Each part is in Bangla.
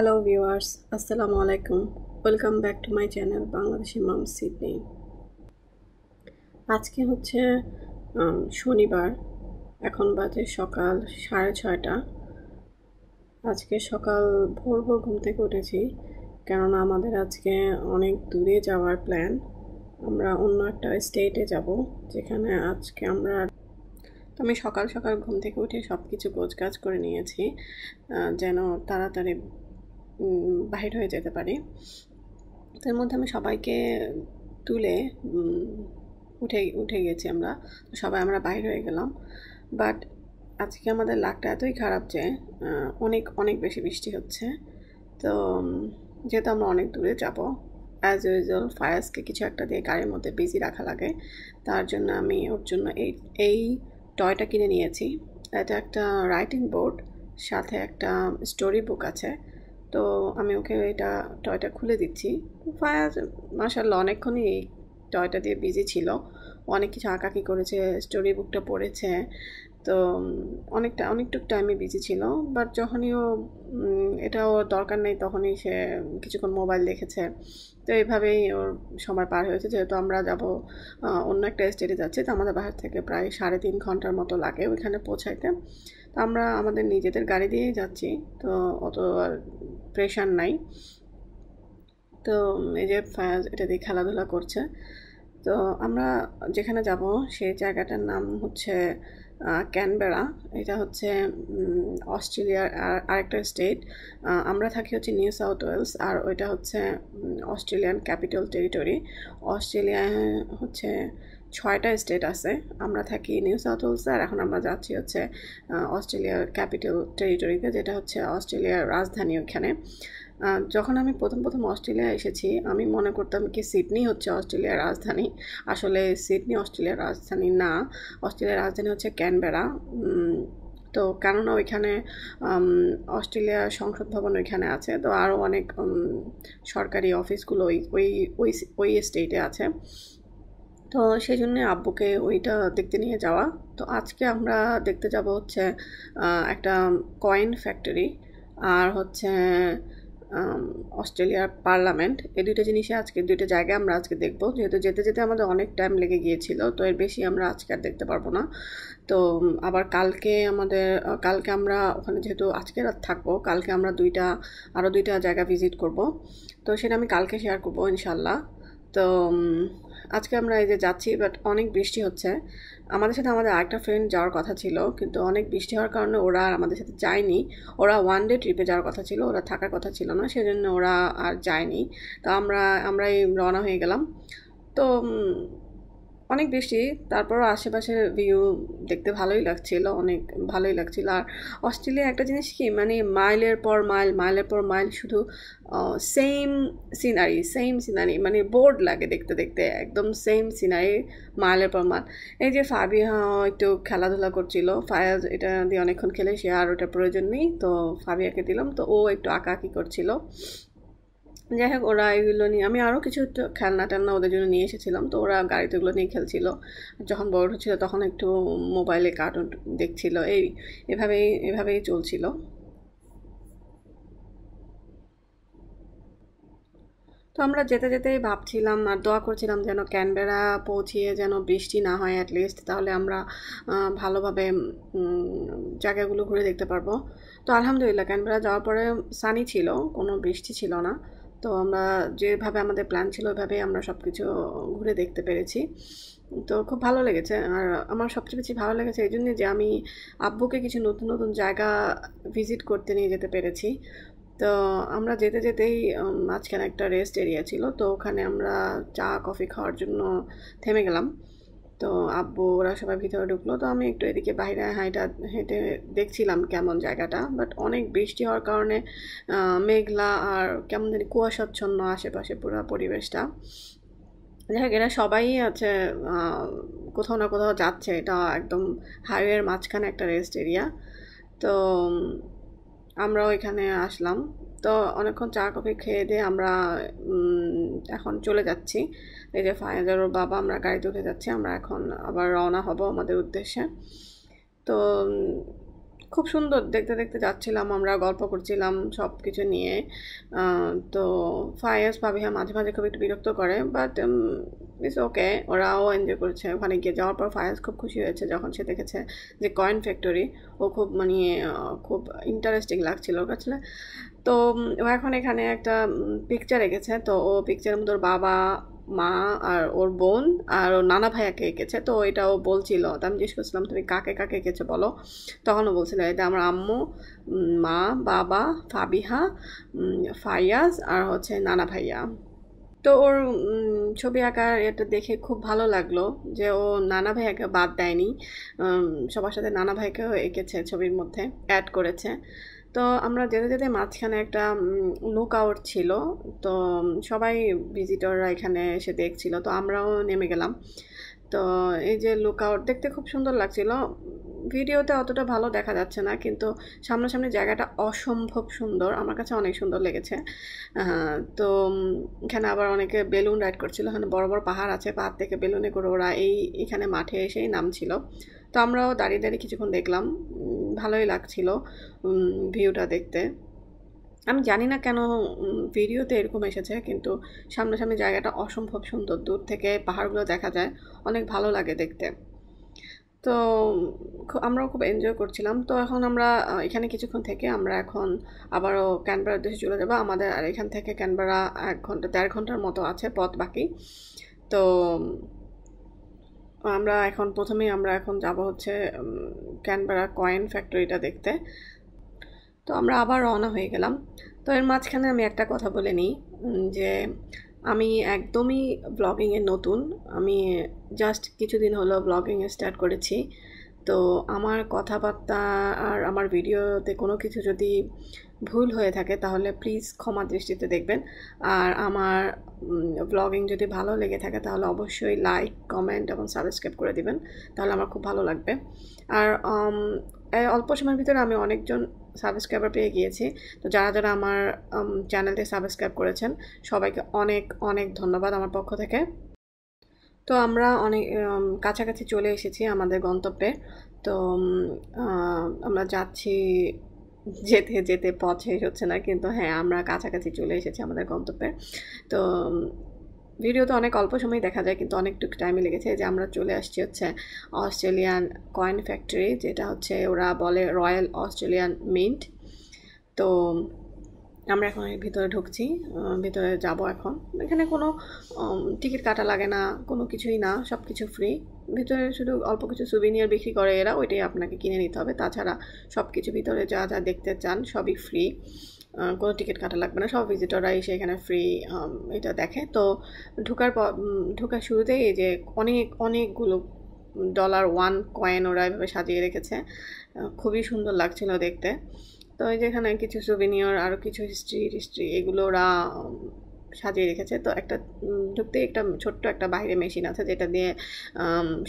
হ্যালো ভিউয়ার্স আসসালামু আলাইকুম welcome back to my channel Bangladeshi mum Sydney আজকে হচ্ছে শনিবার এখন বাজে সকাল সাড়ে ছয়টা আজকে সকাল ভোর ভোর ঘুম থেকে উঠেছি কেননা আমাদের আজকে অনেক দূরে যাওয়ার প্ল্যান আমরা অন্য একটা স্টেটে যাব যেখানে আজকে আমরা তো আমি সকাল সকাল ঘুম থেকে উঠে সব কিছু গোছগাছ করে নিয়েছি যেন তাড়াতাড়ি বাহির হয়ে যেতে পারি তার মধ্যে আমি সবাইকে তুলে উঠে উঠে গেছি আমরা সবাই আমরা বাহির হয়ে গেলাম বাট আজকে আমাদের লাকটা এতই খারাপ যে অনেক অনেক বেশি বৃষ্টি হচ্ছে তো যেহেতু আমরা অনেক দূরে যাব অ্যাজ ইউজুয়াল ফায়ার্সকে কিছু একটা দিয়ে গাড়ির মধ্যে বিজি রাখা লাগে তার জন্য আমি ওর জন্য এই এই টয়টা কিনে নিয়েছি এটা একটা রাইটিং বোর্ড সাথে একটা স্টোরি বুক আছে তো আমি ওকে এটা টয়টা খুলে দিচ্ছি ফায়াজ মাসাল্লাহ অনেকক্ষণই এই টয়টা দিয়ে বিজি ছিল অনেক কিছু আঁকাকি করেছে স্টোরি বুকটা পড়েছে তো অনেকটা অনেকটুক টাইমে বিজি ছিল বাট যখনই ও এটাও দরকার নেই তখনই সে কিছুক্ষণ মোবাইল দেখেছে তো এইভাবেই ওর সময় পার হয়েছে যেহেতু আমরা যাব অন্য একটা স্টেটে যাচ্ছি তো আমাদের বাহার থেকে প্রায় সাড়ে তিন ঘন্টার মতো লাগে ওইখানে পৌঁছাইতে আমরা আমাদের নিজেদের গাড়ি দিয়ে যাচ্ছি তো অত আর প্রেশার নাই তো এই যে ফায়াজ এটা দিয়ে খেলাধুলা করছে তো আমরা যেখানে যাব সেই জায়গাটার নাম হচ্ছে ক্যানবেরা এটা হচ্ছে অস্ট্রেলিয়ার আরেকটা স্টেট আমরা থাকি হচ্ছে নিউ সাউথ ওয়েলস আর ওইটা হচ্ছে অস্ট্রেলিয়ান ক্যাপিটাল টেরিটরি অস্ট্রেলিয়া হচ্ছে ছয়টা স্টেট আছে আমরা থাকি নিউ সাউথ ওয়েলস আর এখন আমরা যাচ্ছি হচ্ছে অস্ট্রেলিয়ার ক্যাপিটাল টেরিটরিতে যেটা হচ্ছে অস্ট্রেলিয়ার রাজধানী ওইখানে যখন আমি প্রথম প্রথম অস্ট্রেলিয়া এসেছি আমি মনে করতাম কি সিডনি হচ্ছে অস্ট্রেলিয়ার রাজধানী আসলে সিডনি অস্ট্রেলিয়ার রাজধানী না অস্ট্রেলিয়ার রাজধানী হচ্ছে ক্যানবেরা তো কেননা ওইখানে অস্ট্রেলিয়া সংসদ ভবন ওইখানে আছে তো আরও অনেক সরকারি অফিসগুলো ওই ওই ওই স্টেটে আছে তো সেই জন্যে আব্বুকে ওইটা দেখতে নিয়ে যাওয়া তো আজকে আমরা দেখতে যাব হচ্ছে একটা কয়েন ফ্যাক্টরি আর হচ্ছে অস্ট্রেলিয়ার পার্লামেন্ট এই দুইটা জিনিসে আজকে দুইটা জায়গায় আমরা আজকে দেখব যেহেতু যেতে যেতে আমাদের অনেক টাইম লেগে গিয়েছিল তো এর বেশি আমরা আজকে আর দেখতে পারবো না তো আবার কালকে আমাদের কালকে আমরা ওখানে যেহেতু আজকে রাত থাকবো কালকে আমরা দুইটা আরও দুইটা জায়গা ভিজিট করব তো সেটা আমি কালকে শেয়ার করবো ইনশাল্লাহ তো আজকে আমরা এই যে যাচ্ছি বাট অনেক বৃষ্টি হচ্ছে আমাদের সাথে আমাদের আরেকটা ফ্রেন্ড যাওয়ার কথা ছিল কিন্তু অনেক বৃষ্টি হওয়ার কারণে ওরা আর আমাদের সাথে যায়নি ওরা ওয়ান ডে ট্রিপে যাওয়ার কথা ছিল ওরা থাকার কথা ছিল না সেজন্য ওরা আর যায়নি তো আমরা আমরাই রওনা হয়ে গেলাম তো অনেক বেশি তারপরও আশেপাশের ভিউ দেখতে ভালোই লাগছিল অনেক ভালোই লাগছিল আর অস্ট্রেলিয়া একটা জিনিস কি মানে মাইলের পর মাইল মাইলের পর মাইল শুধু সেম সিনারি সেম সিনারি মানে বোর্ড লাগে দেখতে দেখতে একদম সেম সিনারি মাইলের পর মাইল এই যে ফাবিহা একটু খেলাধুলা করছিল ফায়াজ এটা দিয়ে অনেকক্ষণ খেলে সে আর ওটা প্রয়োজন নেই তো ফাবিয়াকে দিলাম তো ও একটু আঁকা আঁকি করছিল যাই হোক ওরা এগুলো নিয়ে আমি আরও কিছু খেলনা টেলনা ওদের জন্য নিয়ে এসেছিলাম তো ওরা গাড়িতে ওগুলো নিয়ে খেলছিল যখন বড় হচ্ছিলো তখন একটু মোবাইলে কার্টুন দেখছিল এই এভাবেই এভাবেই চলছিল তো আমরা যেতে যেতেই ভাবছিলাম আর দোয়া করছিলাম যেন ক্যানবেরা পৌঁছিয়ে যেন বৃষ্টি না হয় অ্যাটলিস্ট তাহলে আমরা ভালোভাবে জায়গাগুলো ঘুরে দেখতে পারবো তো আলহামদুলিল্লাহ ক্যানবেরা যাওয়ার পরে সানি ছিল কোনো বৃষ্টি ছিল না তো আমরা যেভাবে আমাদের প্ল্যান ছিল ওইভাবে আমরা সব কিছু ঘুরে দেখতে পেরেছি তো খুব ভালো লেগেছে আর আমার সবচেয়ে বেশি ভালো লেগেছে এই জন্যে যে আমি আব্বুকে কিছু নতুন নতুন জায়গা ভিজিট করতে নিয়ে যেতে পেরেছি তো আমরা যেতে যেতেই মাঝখানে একটা রেস্ট এরিয়া ছিল তো ওখানে আমরা চা কফি খাওয়ার জন্য থেমে গেলাম তো আব্বু ওরা সবাই ভিতরে ঢুকলো তো আমি একটু এদিকে বাইরে হাইটা হেঁটে দেখছিলাম কেমন জায়গাটা বাট অনেক বৃষ্টি হওয়ার কারণে মেঘলা আর কেমন জানি কুয়াশাচ্ছন্ন আশেপাশে পুরো পরিবেশটা যাই হোক এরা সবাই আছে কোথাও না কোথাও যাচ্ছে এটা একদম হাইওয়ের মাঝখানে একটা রেস্ট এরিয়া তো আমরাও এখানে আসলাম তো অনেকক্ষণ চা কফি খেয়ে দিয়ে আমরা এখন চলে যাচ্ছি এই যে ফাইনালের ওর বাবা আমরা গাড়িতে উঠে যাচ্ছি আমরা এখন আবার রওনা হব আমাদের উদ্দেশ্যে তো খুব সুন্দর দেখতে দেখতে যাচ্ছিলাম আমরা গল্প করছিলাম সব কিছু নিয়ে তো ফায়াস ভাবিহা মাঝে মাঝে খুব একটু বিরক্ত করে বাট ইটস ওকে ওরাও এনজয় করছে ওখানে গিয়ে যাওয়ার পর ফায়াস খুব খুশি হয়েছে যখন সে দেখেছে যে কয়েন ফ্যাক্টরি ও খুব মানে খুব ইন্টারেস্টিং লাগছিল ওর কাছে তো ও এখন এখানে একটা পিকচার এঁকেছে তো ও পিকচারের মধ্যে ওর বাবা মা আর ওর বোন আর ওর নানা ভাই ভাইয়াকে এঁকেছে তো এটাও বলছিল তো আমি জিজ্ঞেস করছিলাম তুমি কাকে কাকে এঁকেছো বলো তখনও বলছিল এটা আমার আম্মু মা বাবা ফাবিহা ফাইয়াজ আর হচ্ছে নানা ভাইয়া তো ওর ছবি আঁকার এটা দেখে খুব ভালো লাগলো যে ও নানা ভাইয়াকে বাদ দেয়নি সবার সাথে নানা ভাইকেও এঁকেছে ছবির মধ্যে অ্যাড করেছে তো আমরা যেতে যেতে মাঝখানে একটা লুক আউট ছিল তো সবাই ভিজিটররা এখানে এসে দেখছিল তো আমরাও নেমে গেলাম তো এই যে লুকআউট দেখতে খুব সুন্দর লাগছিল ভিডিওতে অতটা ভালো দেখা যাচ্ছে না কিন্তু সামনাসামনি জায়গাটা অসম্ভব সুন্দর আমার কাছে অনেক সুন্দর লেগেছে তো এখানে আবার অনেকে বেলুন রাইড করছিল এখানে বড় বড় পাহাড় আছে পাহাড় থেকে বেলুনে করে ওরা এই এখানে মাঠে এসেই নামছিল তো আমরাও দাঁড়িয়ে দাঁড়িয়ে কিছুক্ষণ দেখলাম ভালোই লাগছিল ভিউটা দেখতে আমি জানি না কেন ভিডিওতে এরকম এসেছে কিন্তু সামনাসামনি জায়গাটা অসম্ভব সুন্দর দূর থেকে পাহাড়গুলো দেখা যায় অনেক ভালো লাগে দেখতে তো আমরাও খুব এনজয় করছিলাম তো এখন আমরা এখানে কিছুক্ষণ থেকে আমরা এখন আবারও ক্যানবেরার দেশে চলে যাবো আমাদের আর এখান থেকে ক্যানবেরা এক ঘন্টা দেড় ঘন্টার মতো আছে পথ বাকি তো আমরা এখন প্রথমেই আমরা এখন যাব হচ্ছে ক্যানবেরা কয়েন ফ্যাক্টরিটা দেখতে তো আমরা আবার রওনা হয়ে গেলাম তো এর মাঝখানে আমি একটা কথা বলে নিই যে আমি একদমই ব্লগিংয়ে নতুন আমি জাস্ট কিছুদিন হলো ব্লগিংয়ে স্টার্ট করেছি তো আমার কথাবার্তা আর আমার ভিডিওতে কোনো কিছু যদি ভুল হয়ে থাকে তাহলে প্লিজ ক্ষমা দৃষ্টিতে দেখবেন আর আমার ব্লগিং যদি ভালো লেগে থাকে তাহলে অবশ্যই লাইক কমেন্ট এবং সাবস্ক্রাইব করে দিবেন তাহলে আমার খুব ভালো লাগবে আর অল্প সময়ের ভিতরে আমি অনেকজন সাবস্ক্রাইবার পেয়ে গিয়েছি তো যারা যারা আমার চ্যানেলটি সাবস্ক্রাইব করেছেন সবাইকে অনেক অনেক ধন্যবাদ আমার পক্ষ থেকে তো আমরা অনেক কাছাকাছি চলে এসেছি আমাদের গন্তব্যে তো আমরা যাচ্ছি যেতে যেতে পথ শেষ হচ্ছে না কিন্তু হ্যাঁ আমরা কাছাকাছি চলে এসেছি আমাদের গন্তব্যে তো ভিডিওতে অনেক অল্প সময় দেখা যায় কিন্তু অনেকটুকু টাইমে লেগেছে যে আমরা চলে আসছি হচ্ছে অস্ট্রেলিয়ান কয়েন ফ্যাক্টরি যেটা হচ্ছে ওরা বলে রয়্যাল অস্ট্রেলিয়ান মিন্ট তো আমরা এখন ভিতরে ঢুকছি ভিতরে যাব এখন এখানে কোনো টিকিট কাটা লাগে না কোনো কিছুই না সব কিছু ফ্রি ভিতরে শুধু অল্প কিছু সুবিনিয়ার বিক্রি করে এরা ওইটাই আপনাকে কিনে নিতে হবে তাছাড়া সব কিছু ভিতরে যা যা দেখতে চান সবই ফ্রি কোনো টিকিট কাটা লাগবে না সব ভিজিটররা এসে এখানে ফ্রি এটা দেখে তো ঢুকার পর ঢুকার শুরুতেই এই যে অনেক অনেকগুলো ডলার ওয়ান কয়েন ওরা এভাবে সাজিয়ে রেখেছে খুবই সুন্দর লাগছিল দেখতে তো এই যেখানে কিছু সুবিনিয়র আরও কিছু হিস্ট্রি টিস্ট্রি এগুলো ওরা সাজিয়ে রেখেছে তো একটা ঢুকতে একটা ছোট্ট একটা বাইরে মেশিন আছে যেটা দিয়ে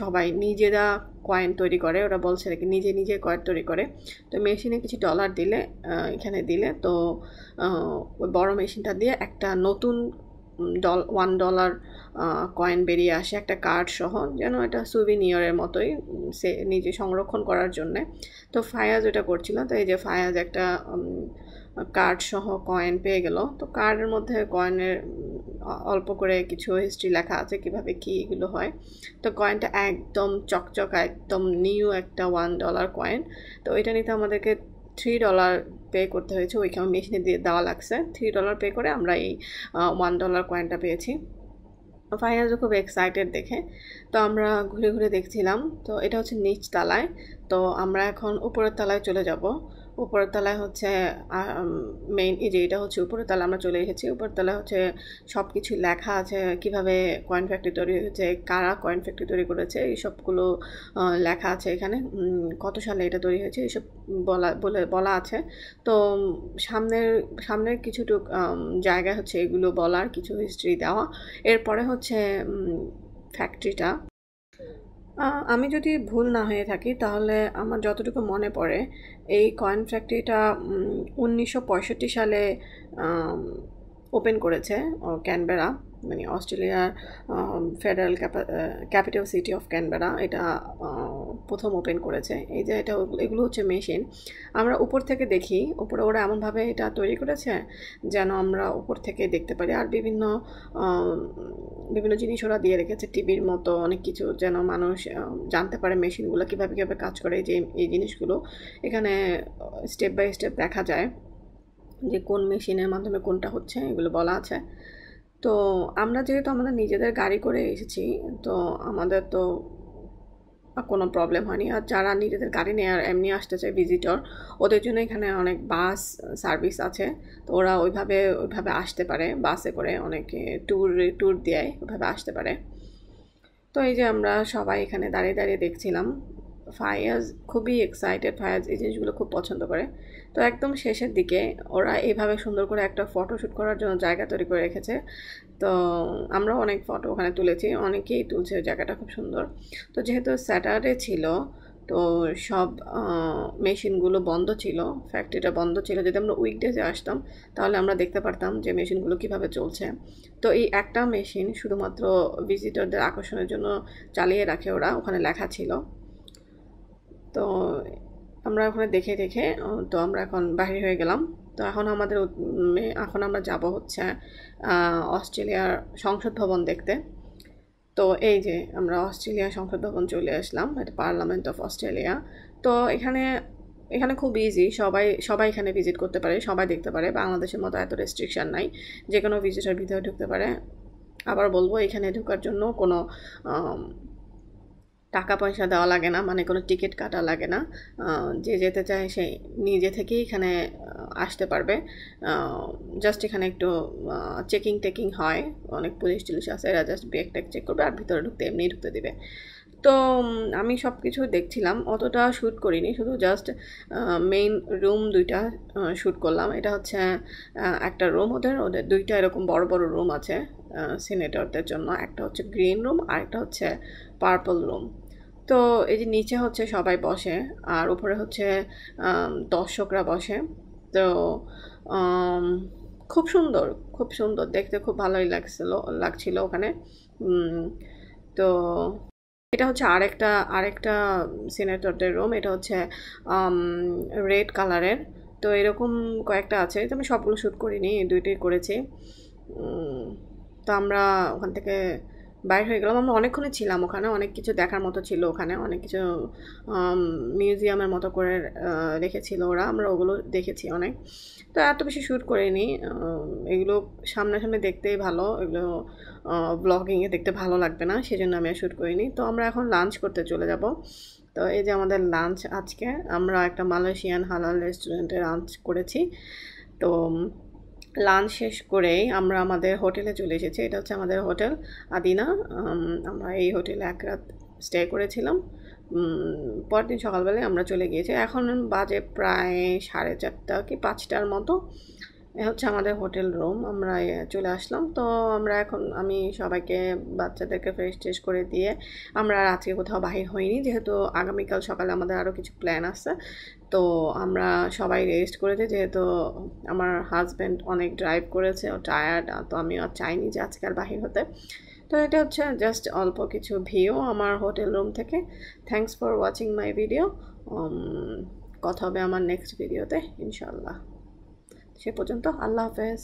সবাই নিজেরা কয়েন তৈরি করে ওরা বলছে আর কি নিজে নিজে কয়েন তৈরি করে তো মেশিনে কিছু ডলার দিলে এখানে দিলে তো ওই বড় মেশিনটা দিয়ে একটা নতুন ডল ওয়ান ডলার কয়েন বেরিয়ে আসে একটা কার্ড সহ যেন এটা সুভিনিয়রের মতোই সে নিজে সংরক্ষণ করার জন্যে তো ফায়াজ ওটা করছিল তো এই যে ফায়াজ একটা কার্ড সহ কয়েন পেয়ে গেল তো কার্ডের মধ্যে কয়েনের অল্প করে কিছু হিস্ট্রি লেখা আছে কিভাবে কী এগুলো হয় তো কয়েনটা একদম চকচক একদম নিউ একটা ওয়ান ডলার কয়েন তো এটা নিতে আমাদেরকে থ্রি ডলার পে করতে হয়েছে ওইখানে মেশিনে দিয়ে দেওয়া লাগছে থ্রি ডলার পে করে আমরা এই ওয়ান ডলার কয়েনটা পেয়েছি ফাইনাজও খুব এক্সাইটেড দেখে তো আমরা ঘুরে ঘুরে দেখছিলাম তো এটা হচ্ছে নিচ তালায় তো আমরা এখন উপরের তালায় চলে যাব উপরের তলায় হচ্ছে মেইন এই যে এটা হচ্ছে উপরের তলা আমরা চলে এসেছি উপরের তলায় হচ্ছে সব কিছু লেখা আছে কিভাবে কয়েন ফ্যাক্টরি তৈরি হয়েছে কারা কয়েন ফ্যাক্টরি তৈরি করেছে এইসবগুলো লেখা আছে এখানে কত সালে এটা তৈরি হয়েছে এইসব বলা বলে বলা আছে তো সামনের সামনের কিছুটুক জায়গা হচ্ছে এগুলো বলার কিছু হিস্ট্রি দেওয়া এরপরে হচ্ছে ফ্যাক্টরিটা আমি যদি ভুল না হয়ে থাকি তাহলে আমার যতটুকু মনে পড়ে এই কয়েন ফ্যাক্টরিটা উনিশশো সালে ওপেন করেছে ক্যানবেরা মানে অস্ট্রেলিয়ার federal capital city of Canberra এটা প্রথম ওপেন করেছে এই যে এটা এগুলো হচ্ছে মেশিন আমরা উপর থেকে দেখি উপরে ওরা এমনভাবে এটা তৈরি করেছে যেন আমরা উপর থেকে দেখতে পারি আর বিভিন্ন বিভিন্ন জিনিস ওরা দিয়ে রেখেছে টিভির মতো অনেক কিছু যেন মানুষ জানতে পারে মেশিনগুলো কীভাবে কীভাবে কাজ করে যে এই জিনিসগুলো এখানে স্টেপ বাই স্টেপ দেখা যায় যে কোন মেশিনের মাধ্যমে কোনটা হচ্ছে এগুলো বলা আছে তো আমরা যেহেতু আমাদের নিজেদের গাড়ি করে এসেছি তো আমাদের তো কোনো প্রবলেম হয়নি আর যারা নিজেদের গাড়ি নিয়ে আর এমনি আসতে চায় ভিজিটর ওদের জন্য এখানে অনেক বাস সার্ভিস আছে তো ওরা ওইভাবে ওইভাবে আসতে পারে বাসে করে অনেকে ট্যুর ট্যুর দেয় ওইভাবে আসতে পারে তো এই যে আমরা সবাই এখানে দাঁড়িয়ে দাঁড়িয়ে দেখছিলাম ফায়াজ খুবই এক্সাইটেড ফায়াজ এই জিনিসগুলো খুব পছন্দ করে তো একদম শেষের দিকে ওরা এভাবে সুন্দর করে একটা ফটোশ্যুট করার জন্য জায়গা তৈরি করে রেখেছে তো আমরা অনেক ফটো ওখানে তুলেছি অনেকেই তুলছে জায়গাটা খুব সুন্দর তো যেহেতু স্যাটারডে ছিল তো সব মেশিনগুলো বন্ধ ছিল ফ্যাক্টরিটা বন্ধ ছিল যদি আমরা উইকডেজে আসতাম তাহলে আমরা দেখতে পারতাম যে মেশিনগুলো কিভাবে চলছে তো এই একটা মেশিন শুধুমাত্র ভিজিটরদের আকর্ষণের জন্য চালিয়ে রাখে ওরা ওখানে লেখা ছিল তো আমরা ওখানে দেখে দেখে তো আমরা এখন বাহির হয়ে গেলাম তো এখন আমাদের এখন আমরা যাব হচ্ছে অস্ট্রেলিয়ার সংসদ ভবন দেখতে তো এই যে আমরা অস্ট্রেলিয়া সংসদ ভবন চলে আসলাম এটা পার্লামেন্ট অফ অস্ট্রেলিয়া তো এখানে এখানে খুব ইজি সবাই সবাই এখানে ভিজিট করতে পারে সবাই দেখতে পারে বাংলাদেশের মতো এত রেস্ট্রিকশান নাই যে কোনো ভিজিটার ভিতরে ঢুকতে পারে আবার বলবো এখানে ঢুকার জন্য কোনো টাকা পয়সা দেওয়া লাগে না মানে কোনো টিকিট কাটা লাগে না যে যেতে চায় সে নিজে থেকেই এখানে আসতে পারবে জাস্ট এখানে একটু চেকিং টেকিং হয় অনেক পুলিশ টুলিশ আছে এরা জাস্ট ব্যাগ ট্যাগ চেক করবে আর ভিতরে ঢুকতে এমনিই ঢুকতে দেবে তো আমি সব কিছু দেখছিলাম অতটা শ্যুট করিনি শুধু জাস্ট মেইন রুম দুইটা শ্যুট করলাম এটা হচ্ছে একটা রুম ওদের ওদের দুইটা এরকম বড় বড় রুম আছে সিনেটরদের জন্য একটা হচ্ছে গ্রিন রুম আর একটা হচ্ছে পার্পল রুম তো এই যে নিচে হচ্ছে সবাই বসে আর উপরে হচ্ছে দর্শকরা বসে তো খুব সুন্দর খুব সুন্দর দেখতে খুব ভালোই লাগছিল লাগছিল ওখানে তো এটা হচ্ছে আরেকটা আরেকটা সিনেটরদের রুম এটা হচ্ছে রেড কালারের তো এরকম কয়েকটা আছে তো আমি সবগুলো শ্যুট করিনি দুইটাই করেছি তো আমরা ওখান থেকে বাইর হয়ে গেলাম আমরা অনেকক্ষণে ছিলাম ওখানে অনেক কিছু দেখার মতো ছিল ওখানে অনেক কিছু মিউজিয়ামের মতো করে রেখেছিল ওরা আমরা ওগুলো দেখেছি অনেক তো এত বেশি শ্যুট করিনি এগুলো সামনাসামনি দেখতেই ভালো এগুলো ব্লগিংয়ে দেখতে ভালো লাগবে না সেই জন্য আমি শ্যুট করিনি তো আমরা এখন লাঞ্চ করতে চলে যাব তো এই যে আমাদের লাঞ্চ আজকে আমরা একটা মালয়েশিয়ান হালাল রেস্টুরেন্টে লাঞ্চ করেছি তো লাঞ্চ শেষ করেই আমরা আমাদের হোটেলে চলে এসেছি এটা হচ্ছে আমাদের হোটেল আদিনা আমরা এই হোটেলে এক রাত স্টে করেছিলাম পরের দিন সকালবেলায় আমরা চলে গিয়েছি এখন বাজে প্রায় সাড়ে চারটা কি পাঁচটার মতো এ হচ্ছে আমাদের হোটেল রুম আমরা চলে আসলাম তো আমরা এখন আমি সবাইকে বাচ্চাদেরকে ফ্রেশ ট্রেশ করে দিয়ে আমরা আর আজকে কোথাও বাহির হইনি যেহেতু আগামীকাল সকালে আমাদের আরও কিছু প্ল্যান আছে তো আমরা সবাই রেস্ট করেছি যেহেতু আমার হাজব্যান্ড অনেক ড্রাইভ করেছে ও টায়ার্ড তো আমি আর চাইনি যে আজকে আর বাহির হতে তো এটা হচ্ছে জাস্ট অল্প কিছু ভিউ আমার হোটেল রুম থেকে thanks for watching my video কথা হবে আমার নেক্সট ভিডিওতে ইনশাল্লাহ সে পর্যন্ত আল্লাহ হাফেজ